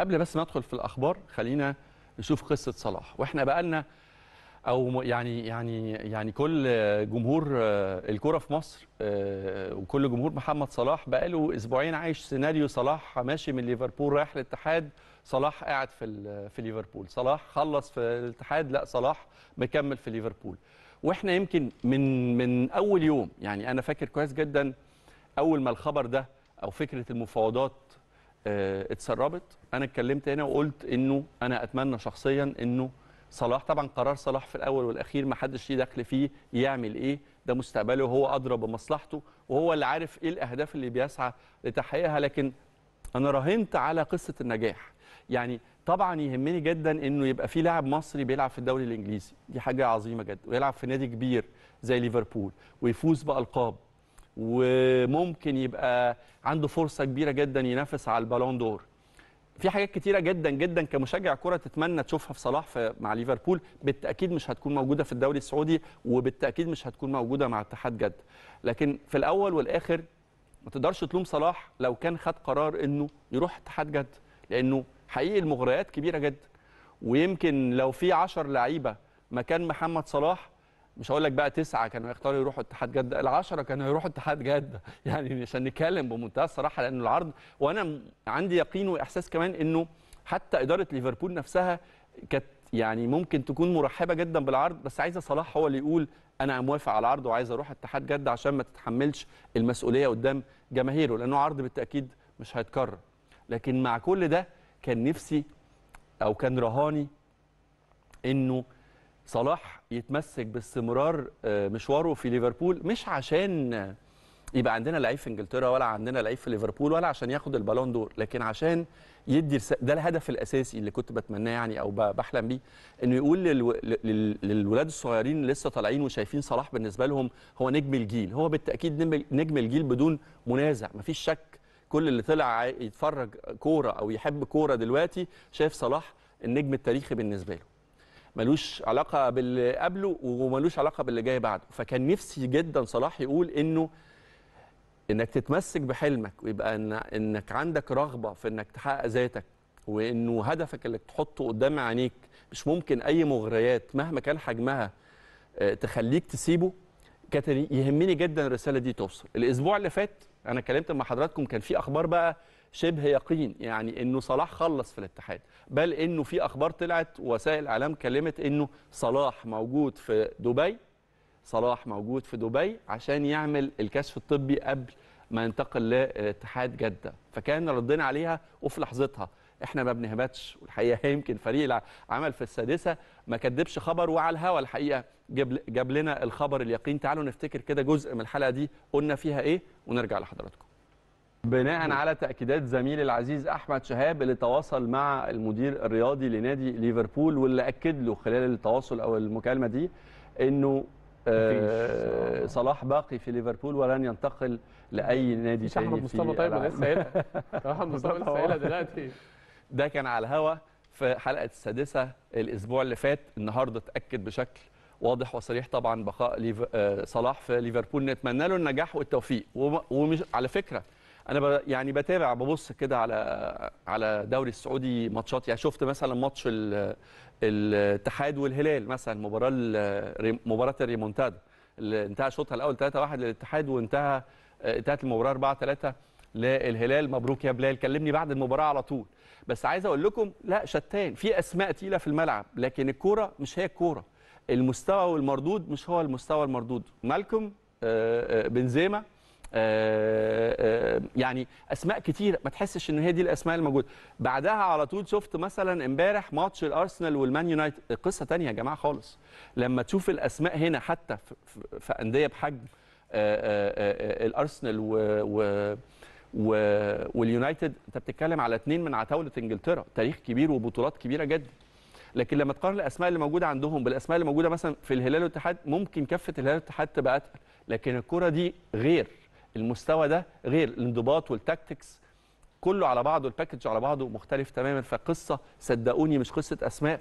قبل بس ما ندخل في الاخبار خلينا نشوف قصه صلاح واحنا بقالنا او يعني يعني يعني كل جمهور آه، الكره في مصر آه، وكل جمهور محمد صلاح بقاله اسبوعين عايش سيناريو صلاح ماشي من ليفربول رايح الاتحاد صلاح قاعد في في ليفربول صلاح خلص في الاتحاد لا صلاح مكمل في ليفربول واحنا يمكن من من اول يوم يعني انا فاكر كويس جدا اول ما الخبر ده او فكره المفاوضات آه، اتسربت انا اتكلمت هنا وقلت انه انا اتمنى شخصيا انه صلاح طبعا قرار صلاح في الاول والاخير ما حدش ليه دخل فيه يعمل ايه ده مستقبله وهو ادرى بمصلحته وهو اللي عارف ايه الاهداف اللي بيسعى لتحقيقها لكن انا راهنت على قصه النجاح يعني طبعا يهمني جدا انه يبقى في لاعب مصري بيلعب في الدوري الانجليزي دي حاجه عظيمه جدا ويلعب في نادي كبير زي ليفربول ويفوز بالقاب وممكن يبقى عنده فرصه كبيره جدا ينافس على البالون دور في حاجات كتيره جدا جدا كمشجع كره تتمنى تشوفها في صلاح في مع ليفربول بالتاكيد مش هتكون موجوده في الدوري السعودي وبالتاكيد مش هتكون موجوده مع اتحاد جد لكن في الاول والاخر ما تقدرش تلوم صلاح لو كان خد قرار انه يروح اتحاد جد لانه حقيقي المغريات كبيره جدا ويمكن لو في 10 لعيبه مكان محمد صلاح مش هقول لك بقى تسعه كانوا يختاروا يروحوا اتحاد جده العشره كانوا يروحوا اتحاد جده يعني عشان نتكلم بمنتهى الصراحه لان العرض وانا عندي يقين واحساس كمان انه حتى اداره ليفربول نفسها كانت يعني ممكن تكون مرحبه جدا بالعرض بس عايزه صلاح هو اللي يقول انا موافق على العرض وعايز اروح اتحاد جده عشان ما تتحملش المسؤوليه قدام جماهيره لانه عرض بالتاكيد مش هيتكرر لكن مع كل ده كان نفسي او كان رهاني انه صلاح يتمسك باستمرار آه، مشواره في ليفربول مش عشان يبقى عندنا لعيب في انجلترا ولا عندنا لعيب في ليفربول ولا عشان ياخد البالون دور لكن عشان يدي ده الهدف الاساسي اللي كنت بتمناه يعني او بحلم بيه انه يقول للو... للولاد الصغيرين لسه طالعين وشايفين صلاح بالنسبه لهم هو نجم الجيل هو بالتاكيد نجم الجيل بدون منازع مفيش شك كل اللي طلع يتفرج كوره او يحب كوره دلوقتي شايف صلاح النجم التاريخي بالنسبه له ملوش علاقه باللي قبله وملوش علاقه باللي جاي بعده فكان نفسي جدا صلاح يقول انه انك تتمسك بحلمك ويبقى إن انك عندك رغبه في انك تحقق ذاتك وانه هدفك اللي تحطه قدام عينيك مش ممكن اي مغريات مهما كان حجمها آه، تخليك تسيبه كانت يهمني جدا الرساله دي توصل الاسبوع اللي فات انا اتكلمت مع حضراتكم كان في اخبار بقى شبه يقين يعني انه صلاح خلص في الاتحاد بل انه في اخبار طلعت وسائل اعلام كلمت انه صلاح موجود في دبي صلاح موجود في دبي عشان يعمل الكشف الطبي قبل ما ينتقل لاتحاد جده فكان ردنا عليها وفي لحظتها احنا ما بنهبطش والحقيقه يمكن فريق العمل في السادسه ما كدبش خبر وعلى الهوا الحقيقه جاب جاب لنا الخبر اليقين تعالوا نفتكر كده جزء من الحلقه دي قلنا فيها ايه ونرجع لحضراتكم بناء على تاكيدات زميلي العزيز احمد شهاب اللي تواصل مع المدير الرياضي لنادي ليفربول واللي اكد له خلال التواصل او المكالمه دي انه آه، صلاح باقي في ليفربول ولن ينتقل لاي نادي ثاني مش احمد مصطفى طيب لسه هنا احمد مصطفى لسه قايلها دلوقتي ده كان على الهوا في حلقه السادسه الاسبوع اللي فات النهارده اتاكد بشكل واضح وصريح طبعا بقاء ليف... آه، صلاح في ليفربول نتمنى له النجاح والتوفيق ومش على فكره انا ب... يعني بتابع ببص كده على على الدوري السعودي ماتشات يعني شفت مثلا ماتش ال... الاتحاد والهلال مثلا مباراه ال... مباراه الريمونتادا اللي انتهى شوطها الاول 3-1 للاتحاد وانتهى آه، انتهت المباراه 4-3 للهلال مبروك يا بلال كلمني بعد المباراه على طول بس عايز اقول لكم لا شتان في اسماء تقيله في الملعب لكن الكوره مش هي الكوره المستوى والمردود مش هو المستوى المردود مالكم آه، آه، بنزيما آه، يعني اسماء كتير ما تحسش ان هي دي الاسماء الموجوده بعدها على طول شفت مثلا امبارح ماتش الارسنال والمان يونايتد قصه تانية يا جماعه خالص لما تشوف الاسماء هنا حتى في انديه بحجم الارسنال و و... واليونايتد انت بتتكلم على اثنين من عتاوله انجلترا تاريخ كبير وبطولات كبيره جدا لكن لما تقارن الاسماء اللي موجوده عندهم بالاسماء اللي موجوده مثلا في الهلال والاتحاد ممكن كفه الهلال والاتحاد تبقى اتقل لكن الكره دي غير المستوى ده غير الانضباط والتاكتكس كله على بعضه الباكج على بعضه مختلف تماما فقصه صدقوني مش قصه اسماء